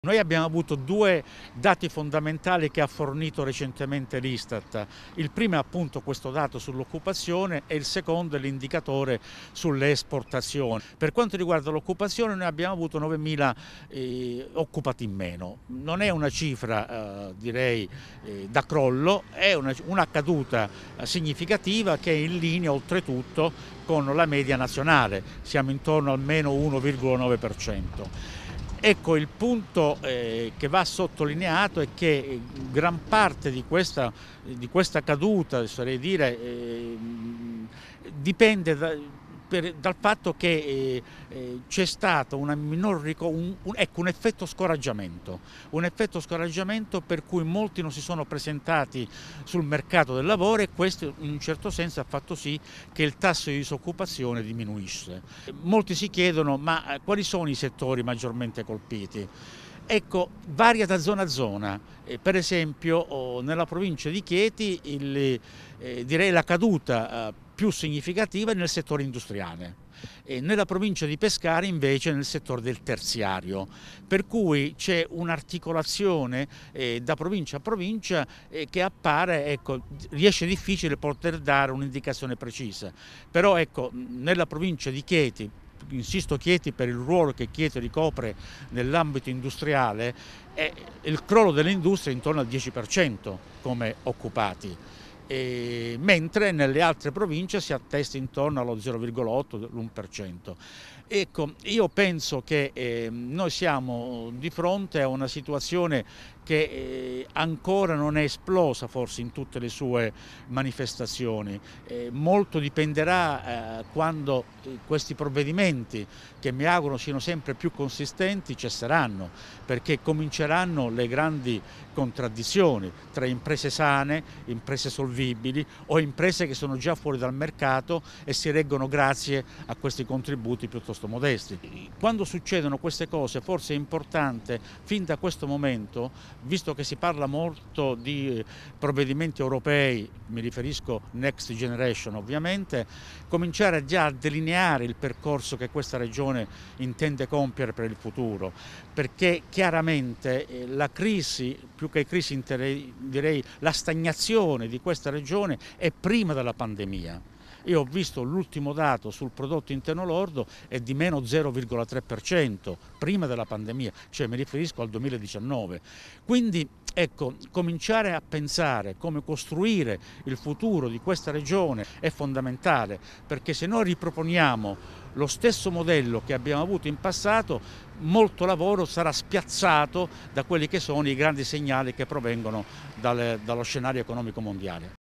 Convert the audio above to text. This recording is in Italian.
Noi abbiamo avuto due dati fondamentali che ha fornito recentemente l'Istat. Il primo è appunto questo dato sull'occupazione e il secondo è l'indicatore sulle esportazioni. Per quanto riguarda l'occupazione noi abbiamo avuto 9.000 eh, occupati in meno. Non è una cifra eh, direi eh, da crollo, è una, una caduta eh, significativa che è in linea oltretutto con la media nazionale, siamo intorno al meno 1,9%. Ecco il punto eh, che va sottolineato è che eh, gran parte di questa, di questa caduta, sarei dire, eh, dipende da, per, dal fatto che eh, eh, c'è stato rico, un, un, ecco, un, effetto scoraggiamento, un effetto scoraggiamento per cui molti non si sono presentati sul mercato del lavoro e questo in un certo senso ha fatto sì che il tasso di disoccupazione diminuisse. Molti si chiedono ma eh, quali sono i settori maggiormente colpiti? Ecco, varia da zona a zona. Eh, per esempio, oh, nella provincia di Chieti il, eh, direi la caduta eh, più è nel settore industriale e nella provincia di Pescara invece nel settore del terziario, per cui c'è un'articolazione eh, da provincia a provincia eh, che appare, ecco, riesce difficile poter dare un'indicazione precisa, però ecco, nella provincia di Chieti, insisto Chieti per il ruolo che Chieti ricopre nell'ambito industriale, è il crollo dell'industria industrie intorno al 10% come occupati e, mentre nelle altre province si attesta intorno allo 0,8, l'1%. Ecco, io penso che eh, noi siamo di fronte a una situazione che eh, ancora non è esplosa forse in tutte le sue manifestazioni. Eh, molto dipenderà eh, quando questi provvedimenti, che mi auguro siano sempre più consistenti, cesseranno, perché cominceranno le grandi contraddizioni tra imprese sane, imprese solvibili o imprese che sono già fuori dal mercato e si reggono grazie a questi contributi piuttosto modesti. Quando succedono queste cose forse è importante fin da questo momento visto che si parla molto di eh, provvedimenti europei, mi riferisco Next Generation ovviamente, cominciare già a delineare il percorso che questa regione intende compiere per il futuro, perché chiaramente eh, la crisi, più che crisi direi la stagnazione di questa regione è prima della pandemia. Io ho visto l'ultimo dato sul prodotto interno lordo è di meno 0,3% prima della pandemia, cioè mi riferisco al 2019. Quindi ecco, cominciare a pensare come costruire il futuro di questa regione è fondamentale perché se noi riproponiamo lo stesso modello che abbiamo avuto in passato, molto lavoro sarà spiazzato da quelli che sono i grandi segnali che provengono dalle, dallo scenario economico mondiale.